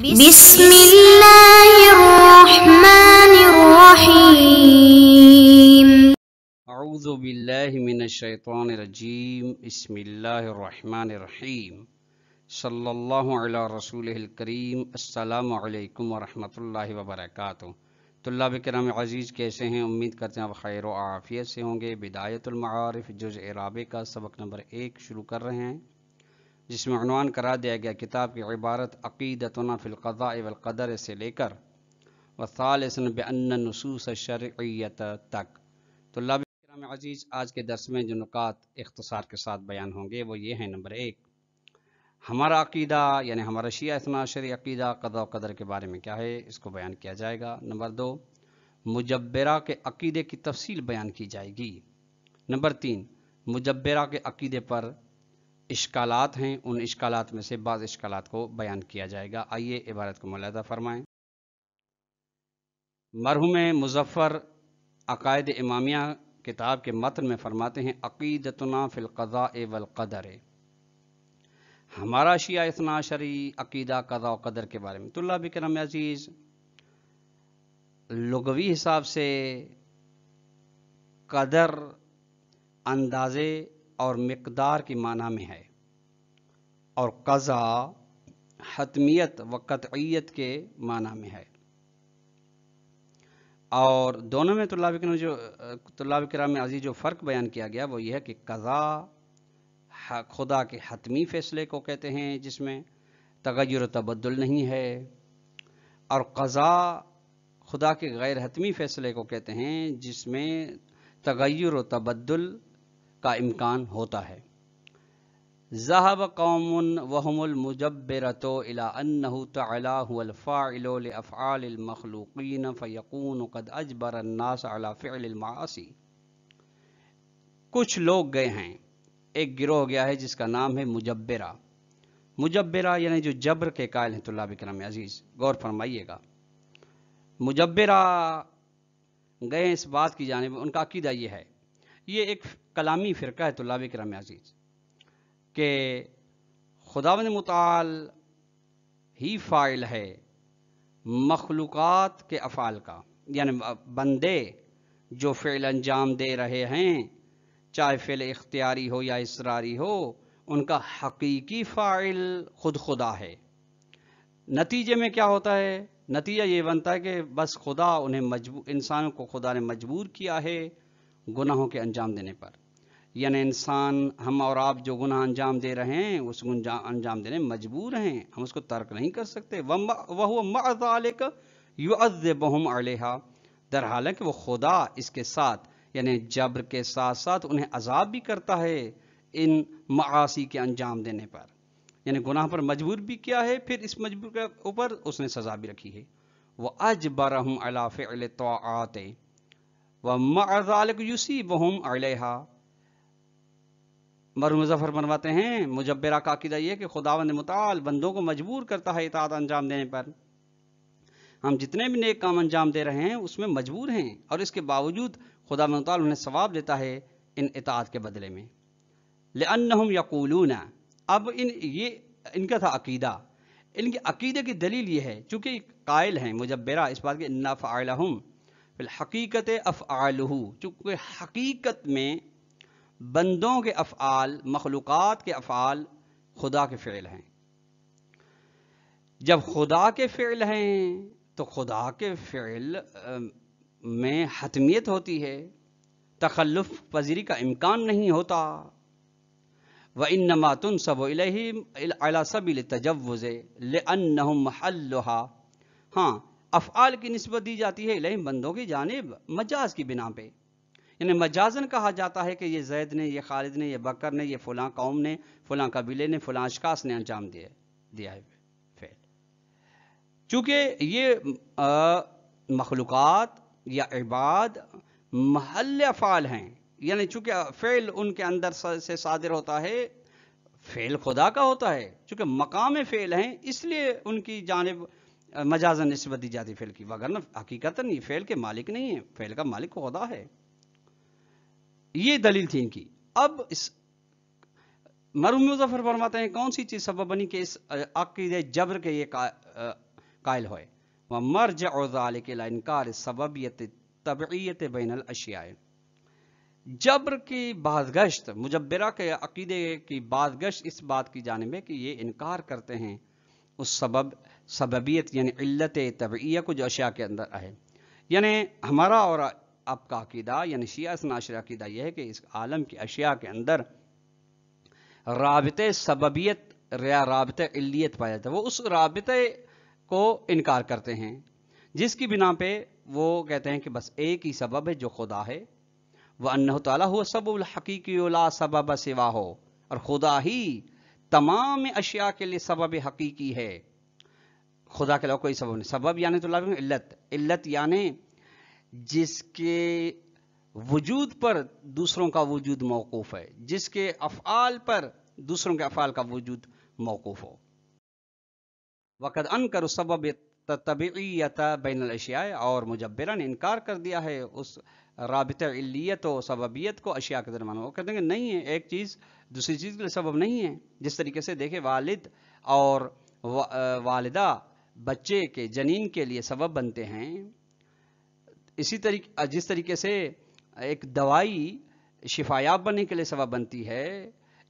بسم الله الرحمن الرحيم أعوذ بالله من الشيطان الرجيم بسم الله الرحمن الرحيم صلى الله على رسوله الكريم السلام عليكم ورحمة الله وبركاته तल्लाब कराम अजीज़ कैसे हैं उम्मीद करते हैं आप खैर आफ़ियत से होंगे बिदायतुलमारफ़ जुज़ इराबे का सबक नंबर एक शुरू कर रहे हैं जिसमें अनवान करा दिया गया किताब की इबारत अक़ीदतना फ़िलक़ा वक़दर से लेकर वसालसन बन नसूस शर्त तक तो लाम अजीज़ आज के दरस में जो नुकात इख्तसार के साथ बयान होंगे वो ये हैं नंबर एक हमारा अकीदा यानी हमारा शिया इतनाशरी अकीदा कदा कदर के बारे में क्या है इसको बयान किया जाएगा नंबर दो मुजब्बरा के अकीदे की तफसील बयान की जाएगी नंबर तीन मुजबरा के अकीदे पर इश्कालात हैं उन इश्कालात में से बाद इश्कालात को बयान किया जाएगा आइए इबारत को मुलादा फरमाएँ मरहूम मुजफ़र अकायद इमामिया किताब के मतन में फरमाते हैं अकीदतना फ़िलकज़ा वलकदर हमारा शिया इतना शरी अकीदा कज़ा कदर के बारे में तुल्ला बिक्रम अजीज़ लगवी हिसाब से कदर अंदाज़े और मकदार के माना में है और कज़ा हतमियत व कतियत के माना में है और दोनों में तलाब के जो तलाब कराम में अजीज जो फ़र्क बयान किया गया वो यह है कि कज़ा खुदा के हतमी फैसले को कहते हैं जिसमें तगैर तबदल नहीं है और कज़ा खुदा के गैर हतमी फैसले को कहते हैं जिसमें तगैर तबदल का इम्कान होता है जहाब कौम वहमुलमजबरतो अलाह फ़यकून कद अजबर अन्नास अला फ़िलमासी कुछ लोग गए हैं एक गिरोह गया है जिसका नाम है मुजब्बरा मुजब्बरा यानी जो जबर के कायल हैं लाभ करम अजीज़ गौर फरमाइएगा मुजब्बरा गए इस बात की जानब उनका अकीदा ये है ये एक कलामी फ़िरका है तल्लाब कराम अजीज़ के ने मताल ही फ़ाइल है मखलूक़ के अफ़ाल का यानि बंदे जो फ़ेल अंजाम दे रहे हैं चाहे फ़ेल इख्तियारी हो या इसरारी हो उनका हकीकी फ़ाइल खुद खुदा है नतीजे में क्या होता है नतीजा ये बनता है कि बस खुदा उन्हें मजबूर इंसानों को खुदा ने मजबूर किया है गुनाहों के अंजाम देने पर यानी इंसान हम और आप जो गुनाह अंजाम दे रहे हैं उस गुना अंजाम देने मजबूर हैं हम उसको तर्क नहीं कर सकते वह मजालिक युअबहम अलहा दर हालांकि वो खुदा इसके साथ यानी जबर के साथ साथ उन्हें अजाब भी करता है इन मासी के अंजाम देने पर यानी गुनाह पर मजबूर भी किया है फिर इस मजबूर के ऊपर उसने सजा भी रखी है वह अजबर अलाफ़ तो आते व मजालिक यूसी बहुम अलहा मरु मुजफ़र मनवाते हैं मुजब्बरा का अकीदा यह कि खुदावंद मताल बंदों को मजबूर करता है इतात अंजाम देने पर हम जितने भी नेक काम अंजाम दे रहे हैं उसमें मजबूर हैं और इसके बावजूद खुदा मताल उन्हें सवाब देता है इन इतात के बदले में ले लम यकूलूना अब इन ये इनका था अकीदा इनके अकीदे की दलील ये है चूंकि कायल हैं मुजब्बरा इस बात के नफ़ालहम फिलहकीकत अफ़ आलहू चूँकि हकीकत में बंदों के अफ़ाल मखलूक़ात के अफ़ाल खुदा के फ़िल हैं जब खुदा के फ़िल हैं तो खुदा के फ़िल में हतमियत होती है तखल्लुफ़ पजीरी का इम्कान नहीं होता व इन नमातुन सब सबल तजवज़ लहा हाँ अफ़ाल की नस्बत दी जाती है इलही बंदों की जानब मजाज की बिना पे यानी मजाजन कहा जाता है कि ये जैद ने ये खालिद ने ये बकर ने ये फलां कौम ने फलां कबीले ने फलां अशकास ने अंजाम दिया दिया है फेल चूंकि ये मखलूक़ात या इबाद महल फ़ाल हैं यानी चूंकि फ़ेल उनके अंदर से सादिर होता है फ़ेल खुदा का होता है चूंकि मकाम फ़ेल हैं इसलिए उनकी जानब मजाजन नस्बत दी जाती फ़ेल की वगरना हकीकता नहीं फ़ेल के मालिक नहीं है फ़ेल का मालिक खुदा है ये दलील थी इनकी अब इस मरूम मुजफ्फर फरमाते हैं कौन सी चीज़ सबब बनी कि इस अकीद जबर के ये कायल होए व मर्ज और के लाइनकार सबबियत तबीयत बैन अशियाए जबर की बाजगश्त मुजबरा के अकीदे की बाजगश्त इस बात की जानब है कि ये इनकार करते हैं उस सबब सबबियत यानी इल्लत तबीय को जो अशिया के अंदर आए यानी हमारा और आपका अकीदा यानी शिया नाशर अकीदा यह है कि इस आलम की अशिया के अंदर रबते सबबियत या रबत इलियत पाया जाता है वो उस रबते को इनकार करते हैं जिसकी बिना पे वो कहते हैं कि बस एक ही सबब है जो खुदा है वह अन्न तला हुआ सबुल हकीकी सबब सिवा हो और खुदा ही तमाम अशिया के लिए सबब हकीकी है खुदा के अलावा कोई सबब नहीं सबब यानी तो लाभ इल्लत इल्लत यानी जिसके वजूद पर दूसरों का वजूद मौकूफ़ है जिसके अफ़ाल पर दूसरों के अफ़ाल का वजूद मौकूफ़ हो वक़द अन कर सबब तबीयत बैन अशिया और ने इनकार कर दिया है उस रबियत इलियत और सबबियत को अशिया के दरमान वो कहते हैं कि नहीं है एक चीज़ दूसरी चीज़ के लिए सबब नहीं है जिस तरीके से देखे वालिद और वा, वालदा बच्चे के जनीन के लिए सबब बनते हैं इसी तरीके जिस तरीके से एक दवाई शिफायाब बनने के लिए सबब बनती है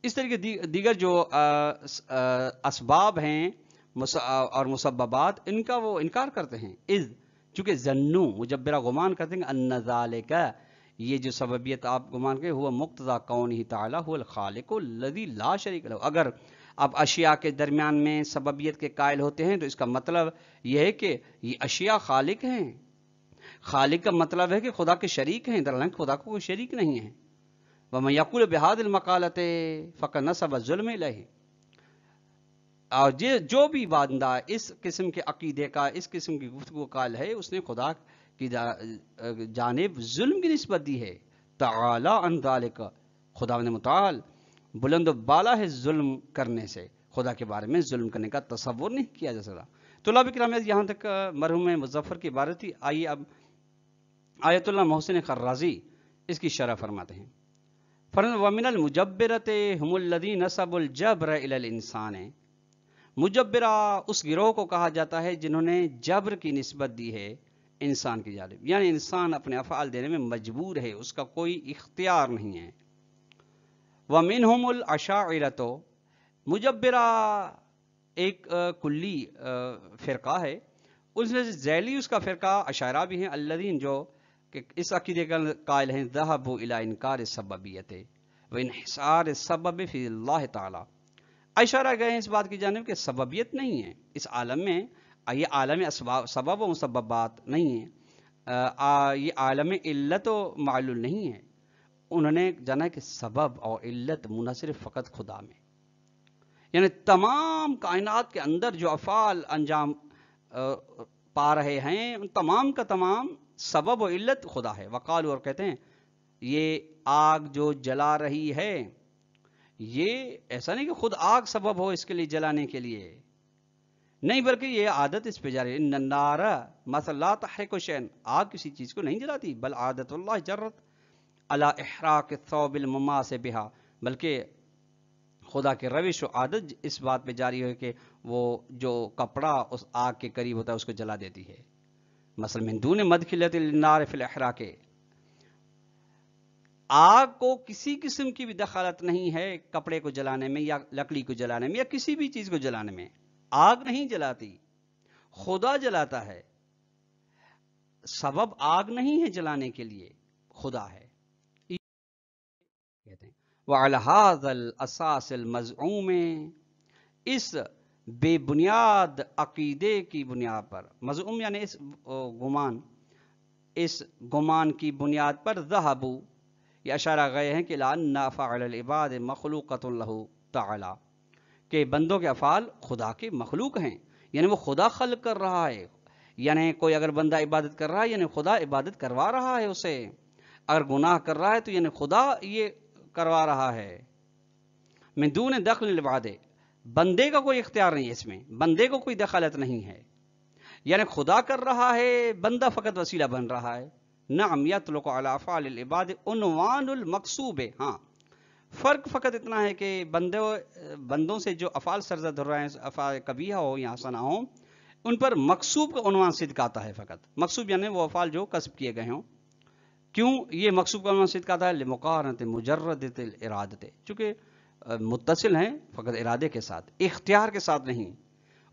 इस तरीके दी, दीगर जो इसबाब हैं और मुसबात इनका वो इनकार करते हैं इज चूँकि जन्नू मुजबरा गुमान करते हैं अन्नजाले का ये जो सबबियत आप गुमान के हुआ मुक्तजा कौन ही ताला हुआ खालिक लदी ला शरीक अगर आप अशिया के दरमियान में सबबियत के कायल होते हैं तो इसका मतलब यह है कि ये अशिया खालिक हैं खालिक का मतलब है कि खुदा के शरीक हैं दरअसल खुदा को कोई शरीक नहीं है व मैं यकुल बहादिल मकालत फ़क नसब जुलम लहे और ये जो भी बंदा इस किस्म के अकीदे का इस किस्म की गुफ्तु काल है उसने खुदा की जानब जुल्म की नस्बत दी है तला का खुदा ने मताल बुलंद बाला है जुल्म करने से खुदा के बारे में जुल्म करने का तस्वुर नहीं किया जा सकता तो लाभ कराम यहाँ तक मरहूम मुजफ्फ़र की इबारत थी आइए अब आयतुल्ला मोहसिन खर्राजी इसकी शरह फरमाते हैं फरन वमिनल मुजब्बरत हमल्लदी जबर इंसान मुजब्बरा उस गिरोह को कहा जाता है जिन्होंने जबर की नस्बत दी है इंसान की जानब यानी इंसान अपने अफ़ाल देने में मजबूर है उसका कोई इख्तियार नहीं है वमिन हमल तो मुजब्बरा एक कुल्ली फ़िरका है उसमें से जैली उसका फ़िरका अशारा भी हैं अल्लादीन जो कि इस अकीदे का कायल हैं दहब इला इनकार सबबियत व इनसार सबब फ़िल्ला तला इशारा गए हैं इस बात की जानब कि सबबियत नहीं है इस आलम में ये आलम सबब व सबबात नहीं है ये आलम इल्लत व मालूल नहीं है उन्होंने जाना कि सबब और इल्लत मुनसर फ़कत खुदा में यानी तमाम कायनात के अंदर जो अफ़ाल अंजाम पा रहे हैं उन तमाम का तमाम सबब इल्लत खुदा है वकाल और कहते हैं ये आग जो जला रही है ये ऐसा नहीं कि खुद आग सबब हो इसके लिए जलाने के लिए नहीं बल्कि ये आदत इस पे जा रही है नन्नारा मसल्ला तहरकुशन आग किसी चीज़ को नहीं जलाती बल आदत जरत अला अहराक से बिहा बल्कि खुदा के रविश व आदत इस बात पे जारी है कि वो जो कपड़ा उस आग के करीब होता है उसको जला देती है मसल ने मद खिलतनार फिलहरा के आग को किसी किस्म की भी दखालत नहीं है कपड़े को जलाने में या लकड़ी को जलाने में या किसी भी चीज़ को जलाने में आग नहीं जलाती खुदा जलाता है सबब आग नहीं है जलाने के लिए खुदा है कहते हैं वह अलहाजल असासिल मजमू इस बेबुनियाद अकीदे की बुनियाद पर मज़ूम यानि इस गुमान इस गुमान की बुनियाद पर जहाबू ये अशारा गए हैं कि लान नाफ़ालबाद मखलूक़तलहू तला के बंदों के अफ़ाल खुदा के मखलूक हैं यानी वो खुदा खल कर रहा है यानी कोई अगर बंदा इबादत कर रहा है यानी खुदा इबादत करवा रहा है उसे अगर गुनाह कर रहा है तो यानी खुदा ये करवा रहा है मैं दून दखल वादे बंदे का कोई इख्तियार नहीं है इसमें बंदे को कोई दखालत नहीं है यानी खुदा कर रहा है बंदा फ़कत वसीला बन रहा है नामियत लोकाफ़ालबाद है हाँ फ़र्क फ़कत इतना है कि बंदे बंदों से जो अफ़ाल सरजद हो रहे हैं अफ़ाल कबीहा हो या सना हो उन पर मकसूब का उनवान सिद्ध आता है फ़कत मकसूब यानी वो अफ़ाल जो कसब किए गए हों क्यों ये मकसूब का उनवान सिद्ध आता है मकारत मुजरद इरादत चूंकि मुतसिल हैं फ़कत इरादे के साथ इख्तियार के साथ नहीं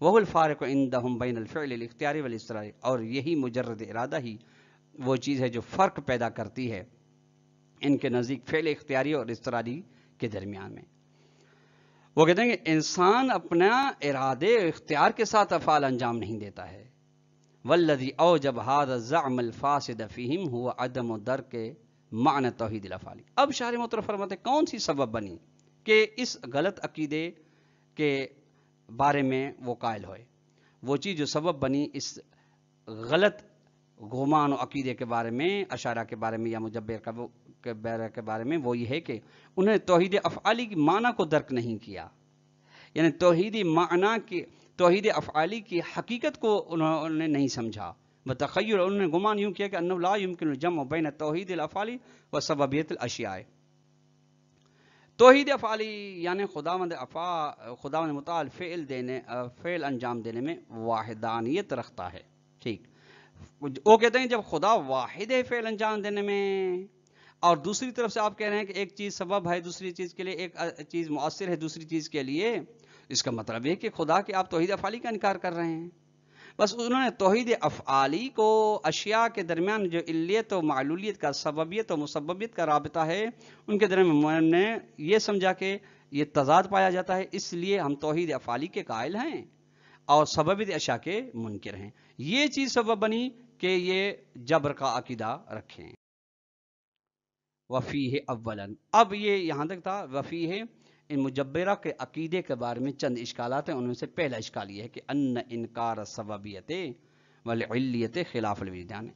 वहुल फ़ारक दम बैन अलफ़ल इख्तियारी वाल इसरा और यही मुजरद इरादा ही वो चीज़ है जो फ़र्क पैदा करती है इनके नज़दीक फ़ेल इख्तियारी और इसरारी के दरमियान में वो कहते हैं कि इंसान अपना इरादे इख्तियार के साथ अफ़ाल अंजाम नहीं देता है वल्लदी औ जब हादफ़ासफ़ीम हुआ अदम दर के मान तोहद अब शार मोतर फरमत कौन सी सबब बनी के इस गलत अकीदे के बारे में वो कायल होए वो चीज़ जो सबब बनी इस गलत गुमान अकीदे के बारे में अशारा के बारे में या मुजबर के बैर के बारे में वो ये है कि उन्होंने तोहद अफ़ाली की माना को दर्क नहीं किया यानी तोहदी माना के तोहद अफ़ाली की हकीकत को उन्होंने नहीं समझा बतखय उन्होंने गुमान यूँ किया कि जम बैन तोहद अफ़ाली व सबबियत अशियाए तोहद अफ़ाली यानि खुदावंद अफ़ा खुदावंद मताल फ़ेल देने फ़ेल अंजाम देने में वाहिदानियत रखता है ठीक वो कहते हैं जब खुदा वाहिद है फ़ेल अंजाम देने में और दूसरी तरफ से आप कह रहे हैं कि एक चीज़ सबब है दूसरी चीज़ के लिए एक चीज़ मौसर है दूसरी चीज़ के लिए इसका मतलब ये कि खुदा के आप तोहद अफ़ाली का इनकार कर रहे हैं बस उन्होंने तोहद अफ़ाली को अशिया के दरमियान जो इलियत और मालूलियत का सबबियत और मुसबियत का रबता है उनके दरमियान ने ये समझा कि ये तजाद पाया जाता है इसलिए हम तोहद अफ़ाली के कायल हैं और सबब अशा के मुनकर हैं ये चीज़ सबब बनी कि ये जबर का अकीदा रखें वफ़ी है अव्वलन अब ये यहाँ तक था वफ़ी है इन मुजबरा के अकीदे के बारे में चंद इश्कालात हैं उनमें से पहला इश्काल ये है कि अन्न इनकार सबबियत वलियत खिलाफ विजान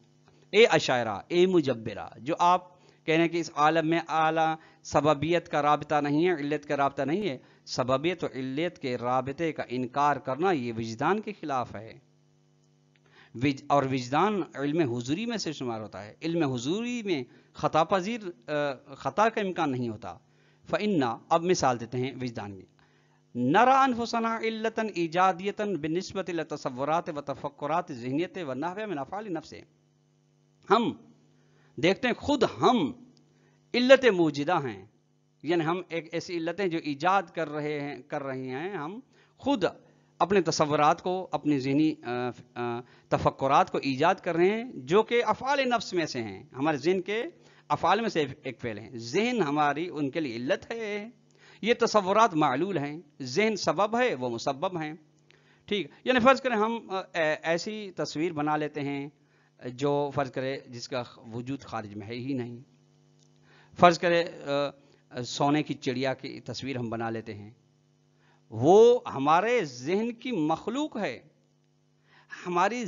ए अशायरा ए मुजबरा जो आप कह रहे हैं कि इस आलम में आला सबबियत का रबता नहीं है इल्लत का रबता नहीं है सबबियत और इल्लत के रबते का इनकार करना ये विजदान के खिलाफ है विज और विजदान इल्म हजूरी में से शुमार होता है इल्म हजूरी में ख़ता पजीर ख़ता का इम्कान नहीं होता फ़न्ना अब मिसाल देते हैं विजदान की नरा अनफुसना ईजादियतन बिनस्बत तस्वरत व तफक्रात जहनीत व में नफ़ाल नफ़ हम देखते हैं खुद हम इल्लत मौजदा हैं यानी हम एक ऐसी इल्लतें जो ईजाद कर रहे हैं कर रही हैं हम खुद अपने तस्वरत को अपने जहनी तफक्रात को ईजाद कर रहे हैं जो कि अफ़ाल नफ्स में से हैं हमारे जहन के अफाल में से एक फेल है जहन हमारी उनके लिए इल्लत है ये तस्वरत मालूल हैं जहन सबब है वो मुसबब हैं ठीक यानी फ़र्ज़ करें हम ऐसी तस्वीर बना लेते हैं जो फ़र्ज़ करें जिसका वजूद खारिज में है ही नहीं फ़र्ज़ करें सोने की चिड़िया की तस्वीर हम बना लेते हैं वो हमारे जहन की मखलूक है हमारी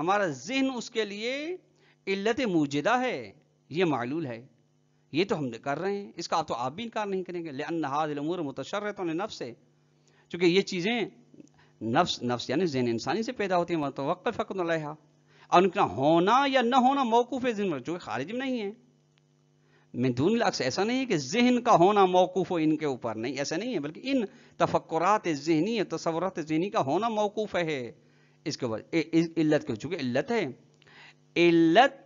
हमारा जहन उसके लिए इल्लत मुजदा है ये मालूल है ये तो हम कर रहे हैं इसका तो आप भी इनकार नहीं करेंगे ले अनहाजमूर मुतशरत नफ्स है चूंकि ये चीज़ें नफ्स नफ्स यानी जहन इंसानी से पैदा होती हैं तो वक़ फ़कन और उनका होना या न होना मौकूफ़ है जिम्मत जो खारिज में नहीं है मैं दून लाख से ऐसा नहीं है कि जहन का होना मौकूफ़ हो इनके ऊपर नहीं ऐसा नहीं है बल्कि इन तफक्रात जहनी तस्वरत जहनी का होना मौकूफ़ है इसके ऊपर इल्लत के चूँकि इल्लत है इल्लत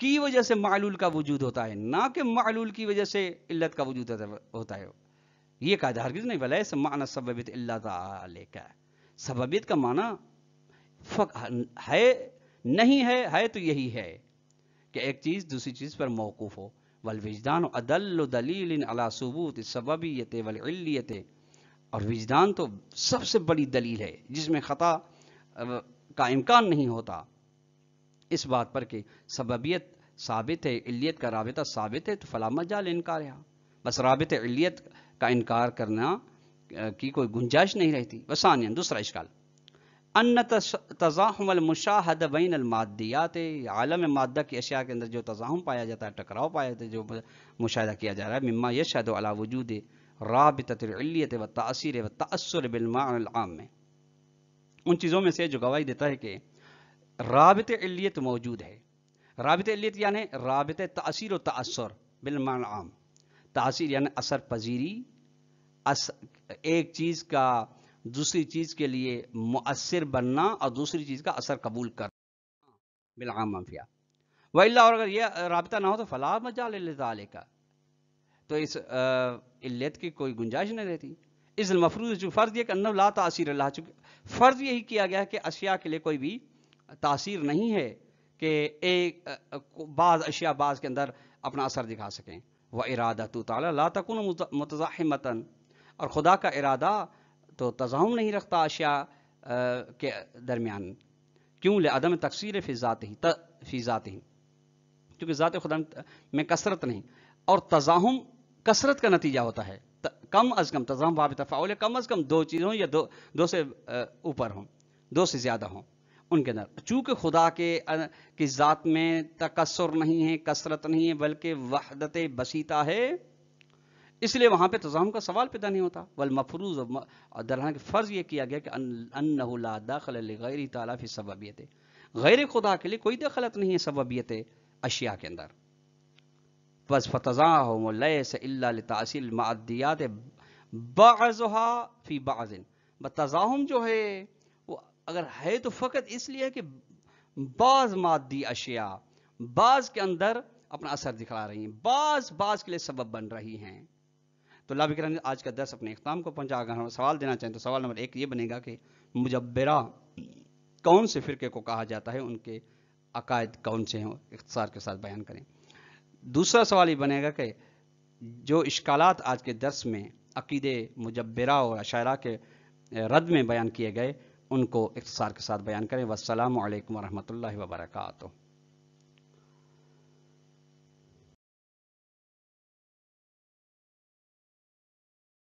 की वजह से मालूल का वजूद होता है ना कि मालूल की वजह से इल्लत का वजूद होता है ये कायदा हरगिज नहीं वाला माना सबबित का सबबित का माना फक है नहीं है है तो यही है कि एक चीज़ दूसरी चीज़ पर मौकूफ़ हो वल विजदान अदल दलील अला सबूत सबबियत वलियत और विजदान तो सबसे बड़ी दलील है जिसमें ख़ता का इम्कान नहीं होता इस बात पर कि सबबियत साबित है इलियत का रबता साबित है तो फला मजाल इनकार है बस रबित इलियत का इनकार करना की कोई गुंजाइश नहीं रहती वसानिया दूसरा इश्काल अन तज़ाहमल मुशाहद बैन अलमादियात आलम मादा की अशिया के अंदर जो तज़ाहम पाया जाता है टकराव पाया जाता है जो मुशाह किया जा रहा है मम्मा यशद अला वजूद रबित व तसर व तसर बिलमा में उन चीज़ों में से जो गवाही देता है कि राबत इलियत मौजूद है राबत इलियत यानि राबत तसर व तसर बिलमान आम तसर यानि असर पजीरी अस, एक चीज़ का दूसरी चीज़ के लिए मुसर बनना और दूसरी चीज़ का असर कबूल करना बिलआम माफिया वल्ला और अगर यह रबता ना हो तो फला मजाल का तो इस इल्लत की कोई गुंजाइश नहीं रहती इस मफरूज फ़र्ज़ यह कि अन्ना ला तासर अल्लाह फ़र्ज़ यही किया गया कि अशिया के लिए कोई भी तासीर नहीं है कि एक बाज़ अशिया बाज़ के अंदर अपना असर दिखा सकें व इरादा तो ताला ला तकन मतज़ाहमतन और खुदा का इरादा तो तजाहम नहीं रखता अशिया के दरमियान क्यों ले अदम तकसीर फ़िज़ात ही ही क्योंकि ज़ात खुदा में कसरत नहीं और तजाहम कसरत का नतीजा होता है कम अज़ कम तजाहम वाब तफ़ाउल कम अज़ कम दो चीज़ों या दो दो से ऊपर हों दो से ज़्यादा हों उनके अंदर चूंकि खुदा के की ज़ात में तकसर नहीं है कसरत नहीं है बल्कि वहदत बसीता है इसलिए वहां पे तजाम तो का सवाल पैदा नहीं होता वल मफरूज दरहान के फ़र्ज़ यह किया गया कि अन, गैर सबबियत गैर खुदा के लिए कोई दखलत नहीं है सबबियत अशिया के अंदर बस फतजा बाज़िन बतज़ाहम जो है अगर है तो फ़कत इसलिए कि बाज मादी अशिया बाज के अंदर अपना असर दिखा रही हैं बाज बाज के लिए सबब बन रही हैं तो लाभ करम आज का दस अपने इख्ताम को पहुंचा अगर हम सवाल देना चाहें तो सवाल नंबर एक ये बनेगा कि मुजब्बरा कौन से फ़िरके को कहा जाता है उनके अकायद कौन से हैं इख्तार के साथ बयान करें दूसरा सवाल ये बनेगा कि जो इश्कालात आज के दस में अकीदे मुजब्बरा और अशायरा के रद्द में बयान किए गए उनको इख्तसार के साथ बयान करें वसलम वरहमल वर्का